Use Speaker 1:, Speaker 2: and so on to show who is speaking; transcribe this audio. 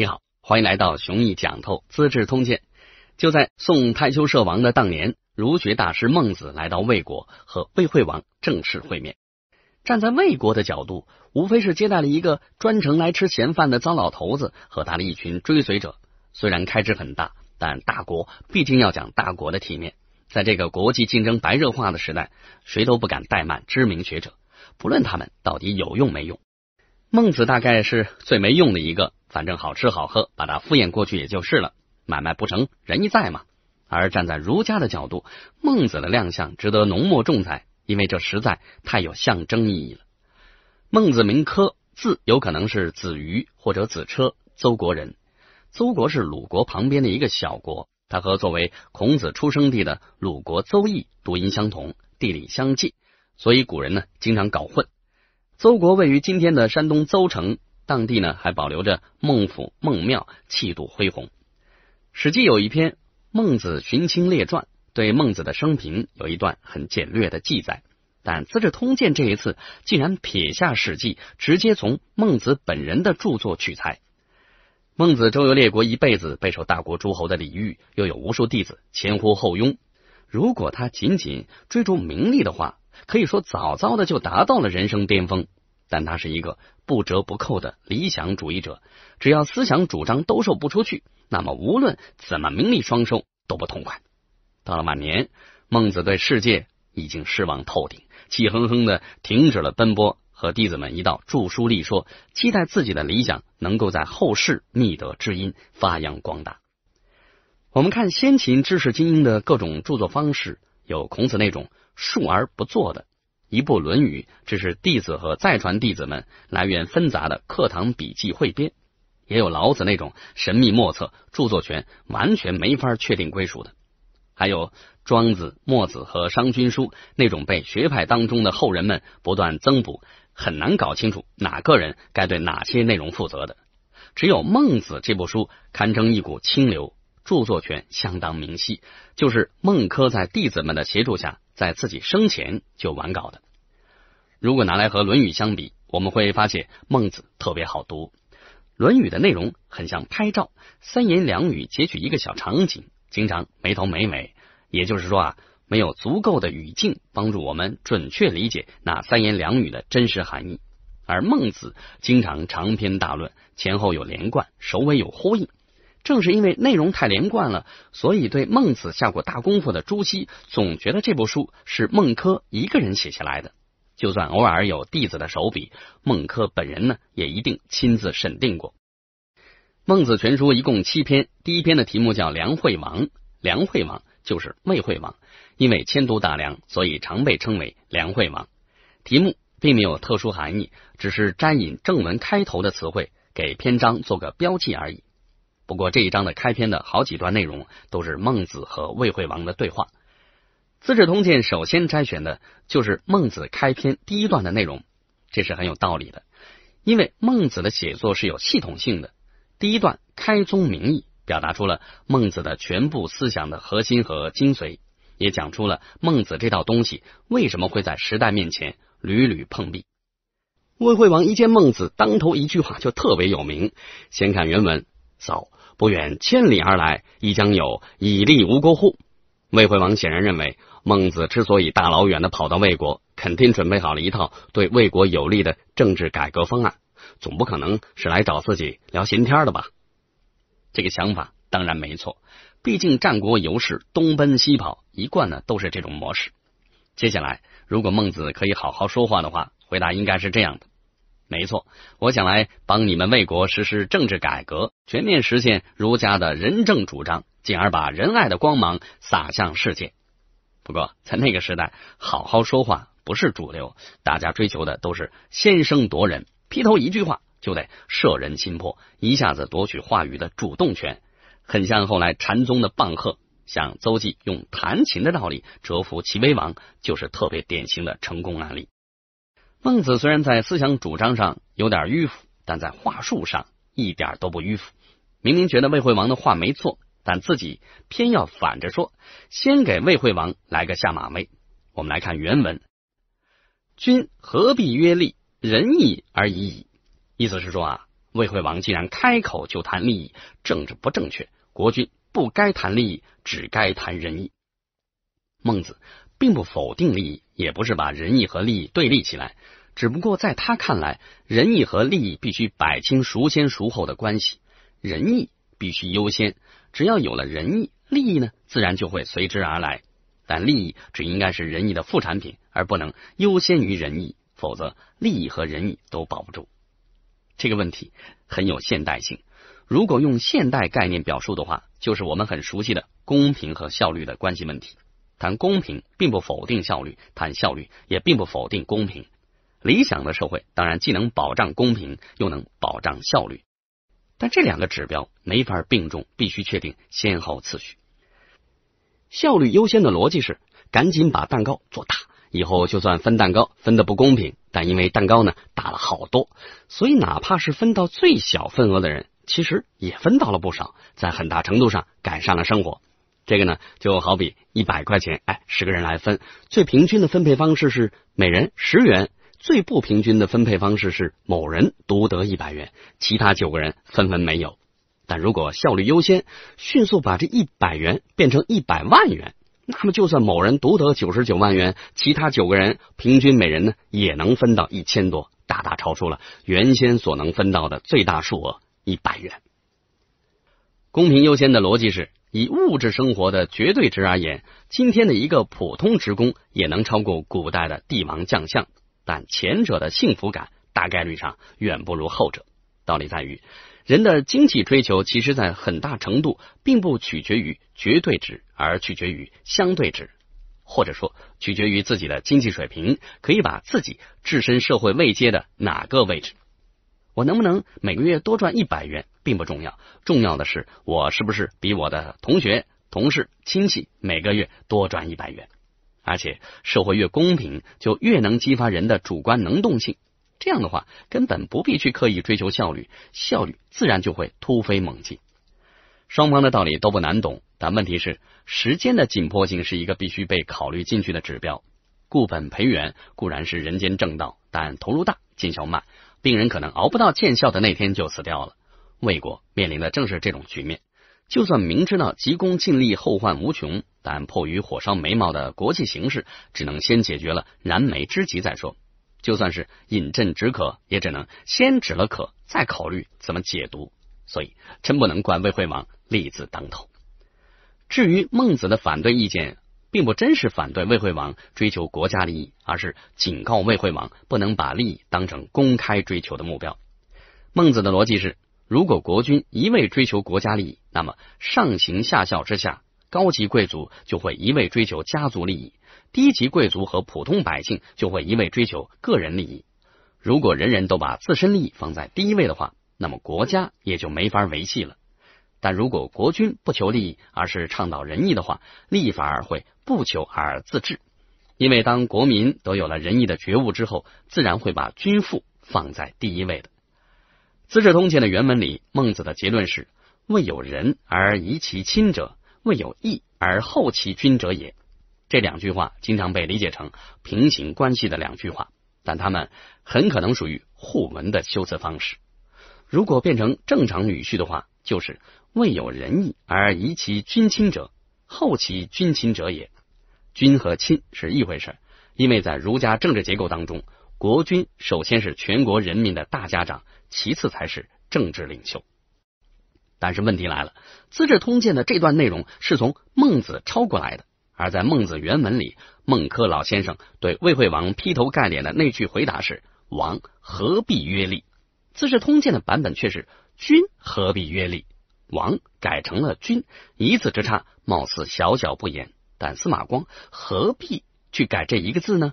Speaker 1: 你好，欢迎来到雄毅讲透《资治通鉴》。就在宋太丘射王的当年，儒学大师孟子来到魏国，和魏惠王正式会面。站在魏国的角度，无非是接待了一个专程来吃闲饭的糟老头子和他的一群追随者。虽然开支很大，但大国毕竟要讲大国的体面。在这个国际竞争白热化的时代，谁都不敢怠慢知名学者，不论他们到底有用没用。孟子大概是最没用的一个。反正好吃好喝，把他敷衍过去也就是了。买卖不成仁义在嘛。而站在儒家的角度，孟子的亮相值得浓墨重彩，因为这实在太有象征意义了。孟子名轲，字有可能是子瑜或者子车，邹国人。邹国是鲁国旁边的一个小国，它和作为孔子出生地的鲁国邹邑读音相同，地理相近，所以古人呢经常搞混。邹国位于今天的山东邹城。当地呢还保留着孟府孟庙，气度恢宏。《史记》有一篇《孟子寻亲列传》，对孟子的生平有一段很简略的记载。但《资治通鉴》这一次竟然撇下《史记》，直接从孟子本人的著作取材。孟子周游列国一辈子，备受大国诸侯的礼遇，又有无数弟子前呼后拥。如果他仅仅追逐名利的话，可以说早早的就达到了人生巅峰。但他是一个不折不扣的理想主义者，只要思想主张兜售不出去，那么无论怎么名利双收都不痛快。到了晚年，孟子对世界已经失望透顶，气哼哼的停止了奔波，和弟子们一道著书立说，期待自己的理想能够在后世觅得知音，发扬光大。我们看先秦知识精英的各种著作方式，有孔子那种述而不作的。一部《论语》，这是弟子和再传弟子们来源纷杂的课堂笔记汇编；也有老子那种神秘莫测，著作权完全没法确定归属的；还有庄子、墨子和《商君书》那种被学派当中的后人们不断增补，很难搞清楚哪个人该对哪些内容负责的。只有《孟子》这部书，堪称一股清流。著作权相当明晰，就是孟轲在弟子们的协助下，在自己生前就完稿的。如果拿来和《论语》相比，我们会发现孟子特别好读，《论语》的内容很像拍照，三言两语截取一个小场景，经常没头没尾。也就是说啊，没有足够的语境帮助我们准确理解那三言两语的真实含义。而孟子经常长篇大论，前后有连贯，首尾有呼应。正是因为内容太连贯了，所以对孟子下过大功夫的朱熹总觉得这部书是孟轲一个人写下来的。就算偶尔有弟子的手笔，孟轲本人呢也一定亲自审定过。《孟子全书》一共七篇，第一篇的题目叫《梁惠王》。梁惠王就是魏惠王，因为迁都大梁，所以常被称为梁惠王。题目并没有特殊含义，只是摘引正文开头的词汇，给篇章做个标记而已。不过这一章的开篇的好几段内容都是孟子和魏惠王的对话，《资治通鉴》首先摘选的就是孟子开篇第一段的内容，这是很有道理的，因为孟子的写作是有系统性的。第一段开宗明义，表达出了孟子的全部思想的核心和精髓，也讲出了孟子这套东西为什么会在时代面前屡屡碰壁。魏惠王一见孟子，当头一句话就特别有名。先看原文，早。不远千里而来，亦将有以利吴国乎？魏惠王显然认为，孟子之所以大老远的跑到魏国，肯定准备好了一套对魏国有利的政治改革方案，总不可能是来找自己聊闲天的吧？这个想法当然没错，毕竟战国游士东奔西跑，一贯呢都是这种模式。接下来，如果孟子可以好好说话的话，回答应该是这样的。没错，我想来帮你们魏国实施政治改革，全面实现儒家的仁政主张，进而把仁爱的光芒洒向世界。不过在那个时代，好好说话不是主流，大家追求的都是先声夺人，劈头一句话就得摄人心魄，一下子夺取话语的主动权。很像后来禅宗的棒喝，像邹忌用弹琴的道理折服齐威王，就是特别典型的成功案例。孟子虽然在思想主张上有点迂腐，但在话术上一点都不迂腐。明明觉得魏惠王的话没错，但自己偏要反着说，先给魏惠王来个下马威。我们来看原文：“君何必曰利？仁义而已矣。”意思是说啊，魏惠王既然开口就谈利益，政治不正确，国君不该谈利益，只该谈仁义。孟子并不否定利益。也不是把仁义和利益对立起来，只不过在他看来，仁义和利益必须摆清孰先孰后的关系，仁义必须优先，只要有了仁义，利益呢自然就会随之而来。但利益只应该是仁义的副产品，而不能优先于仁义，否则利益和仁义都保不住。这个问题很有现代性，如果用现代概念表述的话，就是我们很熟悉的公平和效率的关系问题。谈公平并不否定效率，谈效率也并不否定公平。理想的社会当然既能保障公平，又能保障效率，但这两个指标没法并重，必须确定先后次序。效率优先的逻辑是：赶紧把蛋糕做大，以后就算分蛋糕分的不公平，但因为蛋糕呢大了好多，所以哪怕是分到最小份额的人，其实也分到了不少，在很大程度上改善了生活。这个呢，就好比一百块钱，哎，十个人来分，最平均的分配方式是每人十元；最不平均的分配方式是某人独得一百元，其他九个人分分没有。但如果效率优先，迅速把这一百元变成一百万元，那么就算某人独得九十九万元，其他九个人平均每人呢，也能分到一千多，大大超出了原先所能分到的最大数额一百元。公平优先的逻辑是。以物质生活的绝对值而言，今天的一个普通职工也能超过古代的帝王将相，但前者的幸福感大概率上远不如后者。道理在于，人的经济追求其实，在很大程度并不取决于绝对值，而取决于相对值，或者说取决于自己的经济水平，可以把自己置身社会位阶的哪个位置。我能不能每个月多赚一百元并不重要，重要的是我是不是比我的同学、同事、亲戚每个月多赚一百元。而且社会越公平，就越能激发人的主观能动性。这样的话，根本不必去刻意追求效率，效率自然就会突飞猛进。双方的道理都不难懂，但问题是时间的紧迫性是一个必须被考虑进去的指标。固本培元固然是人间正道，但投入大、见效慢，病人可能熬不到见效的那天就死掉了。魏国面临的正是这种局面。就算明知道急功近利、后患无穷，但迫于火烧眉毛的国际形势，只能先解决了燃眉之急再说。就算是饮鸩止渴，也只能先止了渴，再考虑怎么解毒。所以，真不能怪魏惠王利字当头。至于孟子的反对意见。并不真是反对魏惠王追求国家利益，而是警告魏惠王不能把利益当成公开追求的目标。孟子的逻辑是：如果国君一味追求国家利益，那么上行下效之下，高级贵族就会一味追求家族利益，低级贵族和普通百姓就会一味追求个人利益。如果人人都把自身利益放在第一位的话，那么国家也就没法维系了。但如果国君不求利益，而是倡导仁义的话，利益反而会不求而自治。因为当国民都有了仁义的觉悟之后，自然会把君父放在第一位的。《资治通鉴》的原文里，孟子的结论是：“未有仁而遗其亲者，未有义而后其君者也。”这两句话经常被理解成平行关系的两句话，但他们很可能属于互文的修辞方式。如果变成正常女婿的话，就是。未有仁义而疑其君亲者，后其君亲者也。君和亲是一回事，因为在儒家政治结构当中，国君首先是全国人民的大家长，其次才是政治领袖。但是问题来了，《资治通鉴》的这段内容是从孟子抄过来的，而在孟子原文里，孟轲老先生对魏惠王劈头盖脸的那句回答是“王何必约利”，《资治通鉴》的版本却是“君何必约利”。王改成了君，一字之差，貌似小小不言，但司马光何必去改这一个字呢？